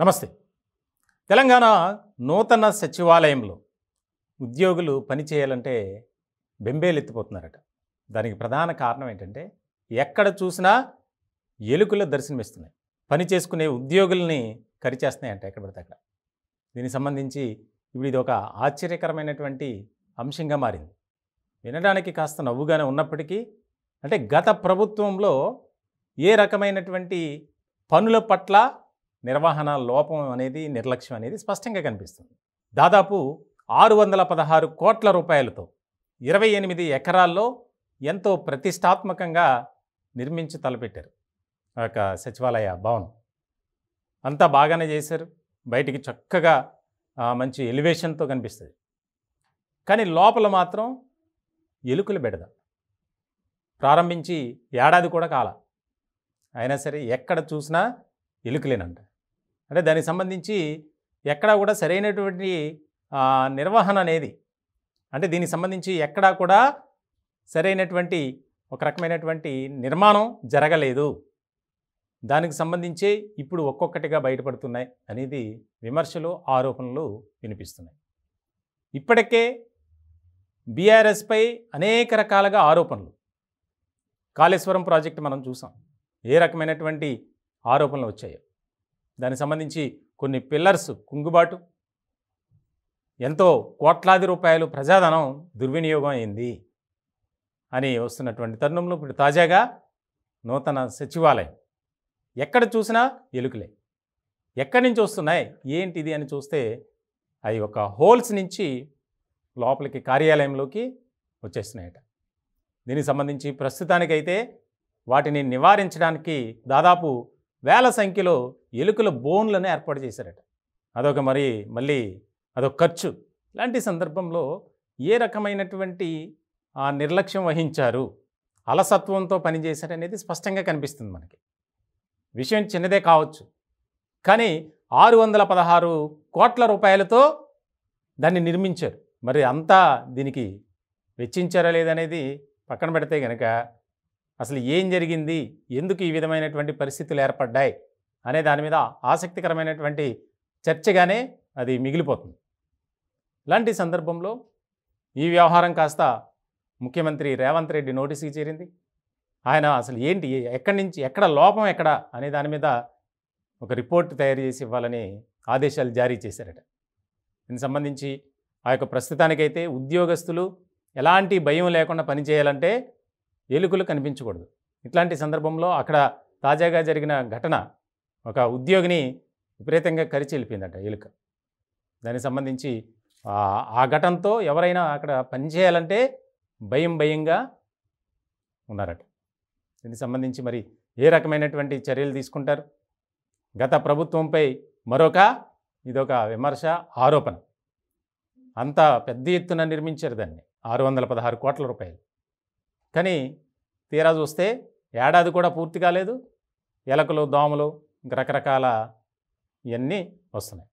నమస్తే తెలంగాణ నూతన సచివాలయంలో ఉద్యోగులు పనిచేయాలంటే బెంబేలెత్తిపోతున్నారట దానికి ప్రధాన కారణం ఏంటంటే ఎక్కడ చూసినా ఎలుకల దర్శనమిస్తున్నాయి పని చేసుకునే ఉద్యోగుల్ని కరిచేస్తున్నాయంట ఎక్కడ పడితే అక్కడ దీనికి సంబంధించి ఇప్పుడు ఇది ఒక ఆశ్చర్యకరమైనటువంటి అంశంగా మారింది వినడానికి కాస్త నవ్వుగానే ఉన్నప్పటికీ అంటే గత ప్రభుత్వంలో ఏ రకమైనటువంటి పనుల పట్ల నిర్వహణ లోపం అనేది నిర్లక్ష్యం అనేది స్పష్టంగా కనిపిస్తుంది దాదాపు ఆరు వందల పదహారు కోట్ల రూపాయలతో ఇరవై ఎనిమిది ఎకరాల్లో ఎంతో ప్రతిష్టాత్మకంగా నిర్మించి తలపెట్టారు ఒక సచివాలయ భవనం అంతా బాగానే చేశారు బయటికి చక్కగా మంచి ఎలివేషన్తో కనిపిస్తుంది కానీ లోపల మాత్రం ఎలుకలు బెడద ప్రారంభించి ఏడాది కూడా కాల అయినా సరే ఎక్కడ చూసినా ఎలుకలేనంట అంటే దానికి సంబంధించి ఎక్కడా కూడా సరైనటువంటి నిర్వహణ అనేది అంటే దీనికి సంబంధించి ఎక్కడా కూడా సరైనటువంటి ఒక రకమైనటువంటి నిర్మాణం జరగలేదు దానికి సంబంధించి ఇప్పుడు ఒక్కొక్కటిగా బయటపడుతున్నాయి అనేది విమర్శలు ఆరోపణలు వినిపిస్తున్నాయి ఇప్పటికే బీఆర్ఎస్పై అనేక రకాలుగా ఆరోపణలు కాళేశ్వరం ప్రాజెక్టు మనం చూసాం ఏ రకమైనటువంటి ఆరోపణలు వచ్చాయో దానికి సంబంధించి కొన్ని పిల్లర్స్ కుంగుబాటు ఎంతో కోట్లాది రూపాయలు ప్రజాధనం దుర్వినియోగం అయింది అని వస్తున్నటువంటి తరుణంలో ఇప్పుడు తాజాగా నూతన సచివాలయం ఎక్కడ చూసినా ఎలుకలే ఎక్కడి నుంచి వస్తున్నాయి ఏంటిది అని చూస్తే అవి ఒక హోల్స్ నుంచి లోపలికి కార్యాలయంలోకి వచ్చేస్తున్నాయట దీనికి సంబంధించి ప్రస్తుతానికైతే వాటిని నివారించడానికి దాదాపు వేల సంఖ్యలో ఎలుకల బోన్లను ఏర్పాటు చేశారట అదొక మరి మళ్ళీ అదొక ఖర్చు ఇలాంటి సందర్భంలో ఏ రకమైనటువంటి నిర్లక్ష్యం వహించారు అలసత్వంతో పనిచేశారనేది స్పష్టంగా కనిపిస్తుంది మనకి విషయం చిన్నదే కావచ్చు కానీ ఆరు వందల పదహారు కోట్ల రూపాయలతో దాన్ని నిర్మించారు మరి అంతా దీనికి వెచ్చించారా లేదనేది పక్కన పెడితే కనుక అసలు ఏం జరిగింది ఎందుకు ఈ విధమైనటువంటి పరిస్థితులు ఏర్పడ్డాయి అనే దాని మీద ఆసక్తికరమైనటువంటి చర్చగానే అది మిగిలిపోతుంది ఇలాంటి సందర్భంలో ఈ వ్యవహారం కాస్త ముఖ్యమంత్రి రేవంత్ రెడ్డి నోటీస్కి చేరింది ఆయన అసలు ఏంటి ఎక్కడి నుంచి ఎక్కడ లోపం ఎక్కడ అనే దాని మీద ఒక రిపోర్ట్ తయారు చేసి ఇవ్వాలని ఆదేశాలు జారీ చేశారట దీనికి సంబంధించి ఆ యొక్క ప్రస్తుతానికైతే ఉద్యోగస్తులు ఎలాంటి భయం లేకుండా పనిచేయాలంటే ఎలుకలు కనిపించకూడదు ఇట్లాంటి సందర్భంలో అక్కడ తాజాగా జరిగిన ఘటన ఒక ఉద్యోగిని విపరీతంగా కరిచి వెళ్ళిపోయిందట ఎలుక దానికి సంబంధించి ఆ ఘటనతో ఎవరైనా అక్కడ పనిచేయాలంటే భయం భయంగా ఉన్నారట దీనికి సంబంధించి మరి ఏ రకమైనటువంటి చర్యలు తీసుకుంటారు గత ప్రభుత్వంపై మరొక ఇదొక విమర్శ ఆరోపణ అంత పెద్ద ఎత్తున నిర్మించారు దాన్ని ఆరు వందల పదహారు కోట్ల రూపాయలు కానీ తీరా చూస్తే ఏడాది కూడా పూర్తి కాలేదు ఎలకలు దోమలు రకరకాల ఇవన్నీ వస్తున్నాయి